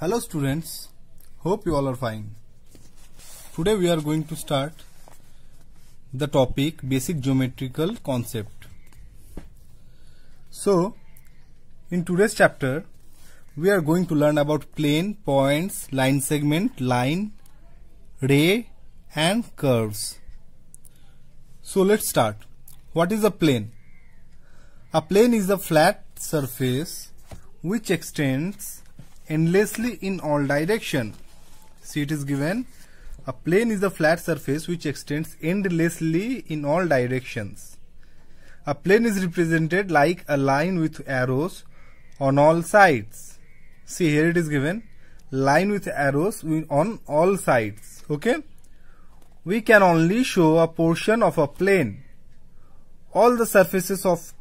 Hello students, hope you all are fine. Today we are going to start the topic basic geometrical concept. So in today's chapter we are going to learn about plane, points, line segment, line, ray and curves. So let's start. What is a plane? A plane is a flat surface which extends endlessly in all direction. See it is given. A plane is a flat surface which extends endlessly in all directions. A plane is represented like a line with arrows on all sides. See here it is given line with arrows on all sides. Okay. We can only show a portion of a plane. All the surfaces of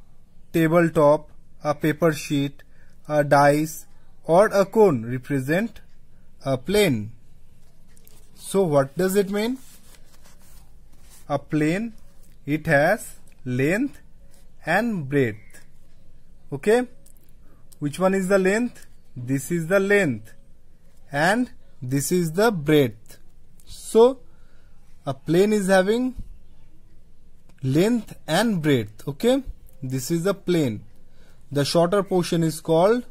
tabletop, a paper sheet, a dice or a cone represent a plane. So what does it mean? A plane, it has length and breadth. Okay? Which one is the length? This is the length and this is the breadth. So a plane is having length and breadth. Okay? This is a plane. The shorter portion is called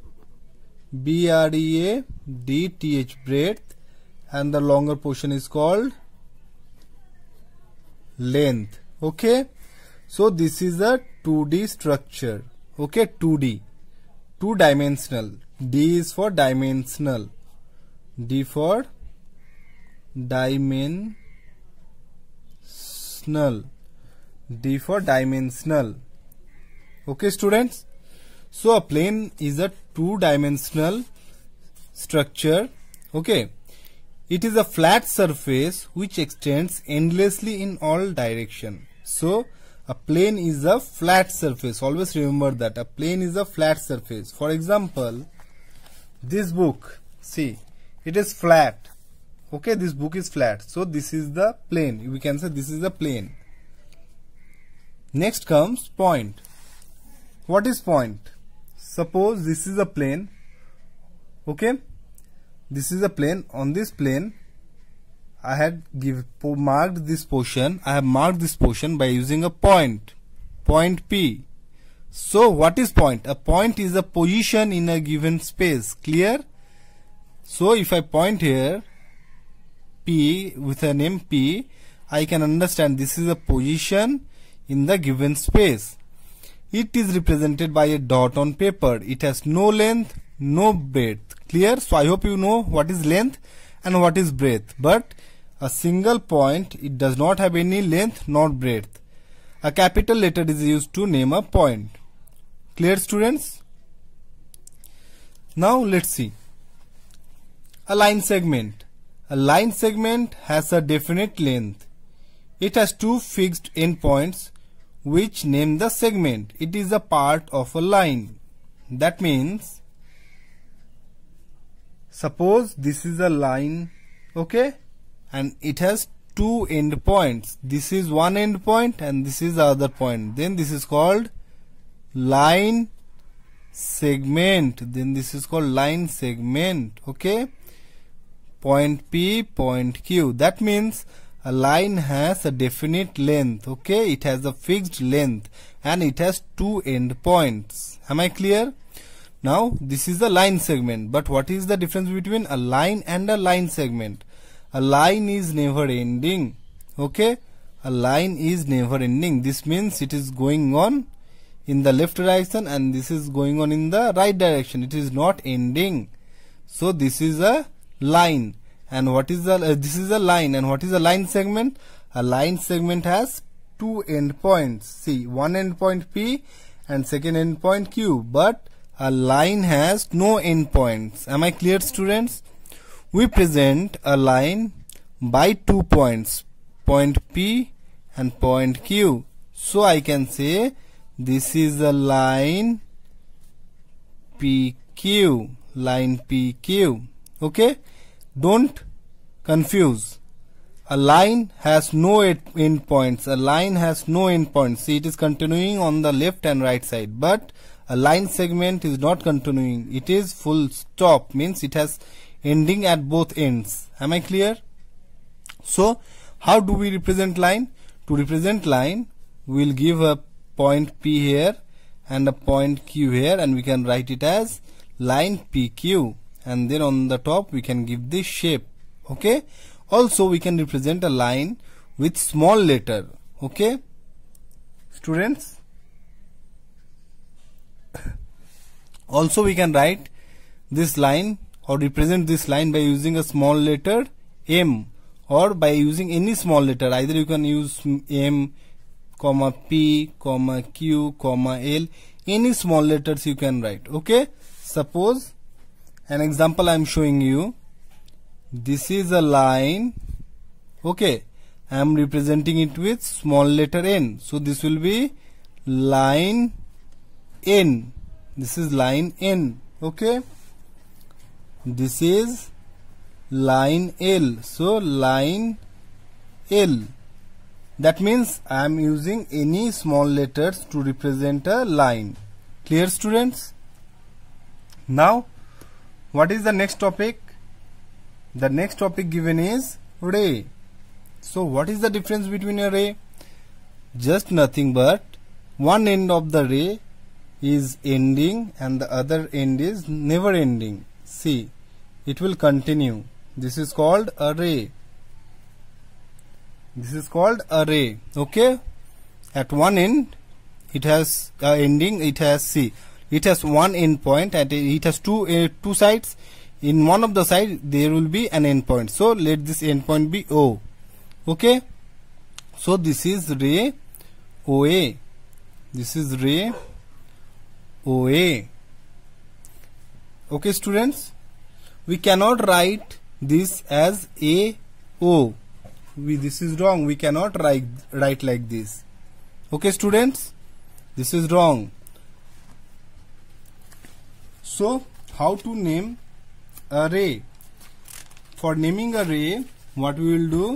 B R E A D T H breadth and the longer portion is called length okay so this is a 2D structure okay 2D two dimensional D is for dimensional D for dimensional D for dimensional okay students so a plane is a two-dimensional structure. Okay. It is a flat surface which extends endlessly in all direction. So a plane is a flat surface. Always remember that a plane is a flat surface. For example, this book, see, it is flat. Okay, this book is flat. So this is the plane. We can say this is the plane. Next comes point. What is point? suppose this is a plane okay this is a plane on this plane I had give marked this portion I have marked this portion by using a point point P so what is point a point is a position in a given space clear so if I point here P with an name P, I can understand this is a position in the given space it is represented by a dot on paper. It has no length, no breadth. Clear? So I hope you know what is length and what is breadth. But a single point, it does not have any length nor breadth. A capital letter is used to name a point. Clear students? Now let's see. A line segment. A line segment has a definite length. It has two fixed endpoints which name the segment. It is a part of a line. That means, suppose this is a line, okay, and it has two end points. This is one end point and this is the other point. Then this is called line segment. Then this is called line segment, okay. Point P, point Q. That means a line has a definite length okay it has a fixed length and it has two end points am i clear now this is the line segment but what is the difference between a line and a line segment a line is never ending okay a line is never ending this means it is going on in the left direction and this is going on in the right direction it is not ending so this is a line and what is the uh, this is a line and what is a line segment a line segment has two endpoints see one endpoint p and second endpoint q but a line has no endpoints am i clear students we present a line by two points point p and point q so i can say this is a line pq line pq okay don't confuse. A line has no endpoints. A line has no endpoints. See, it is continuing on the left and right side. But a line segment is not continuing. It is full stop. Means it has ending at both ends. Am I clear? So, how do we represent line? To represent line, we will give a point P here and a point Q here and we can write it as line PQ and then on the top we can give this shape okay also we can represent a line with small letter okay students also we can write this line or represent this line by using a small letter m or by using any small letter either you can use m comma p comma q comma l any small letters you can write okay suppose an example i'm showing you this is a line okay i am representing it with small letter n so this will be line n this is line n okay this is line l so line l that means i am using any small letters to represent a line clear students now what is the next topic? The next topic given is ray. So what is the difference between a ray? Just nothing but one end of the ray is ending and the other end is never ending. See, it will continue. This is called a ray. This is called a ray. Okay? At one end, it has uh, ending, it has C it has one endpoint and it has two uh, two sides in one of the side there will be an endpoint. point so let this endpoint point be o okay so this is ray oa this is ray oa okay students we cannot write this as a o we this is wrong we cannot write write like this okay students this is wrong so how to name array for naming array what we will do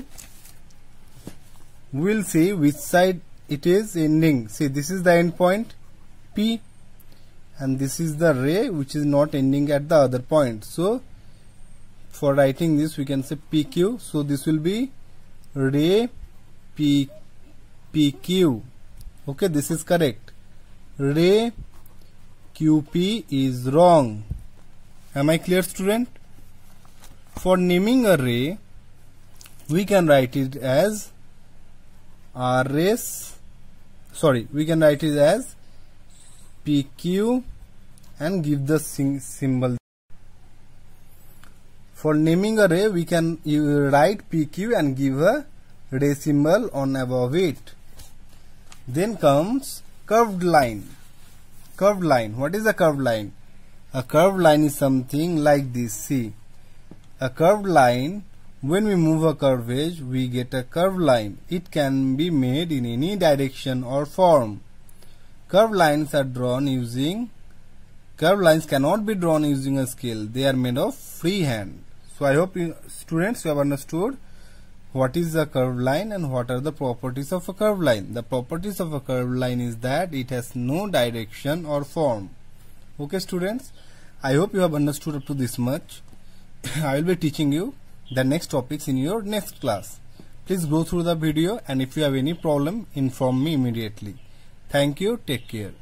we will see which side it is ending see this is the endpoint p and this is the array which is not ending at the other point so for writing this we can say pq so this will be array p pq okay this is correct array QP is wrong. Am I clear student? For naming array, we can write it as RS. sorry, we can write it as PQ and give the symbol. For naming array, we can uh, write PQ and give a decimal on above it. Then comes curved line curved line what is a curved line a curved line is something like this see a curved line when we move a curve edge we get a curved line it can be made in any direction or form curved lines are drawn using curved lines cannot be drawn using a scale they are made of free hand so i hope you, students you have understood what is a curved line and what are the properties of a curved line. The properties of a curved line is that it has no direction or form. Okay students, I hope you have understood up to this much. I will be teaching you the next topics in your next class. Please go through the video and if you have any problem inform me immediately. Thank you, take care.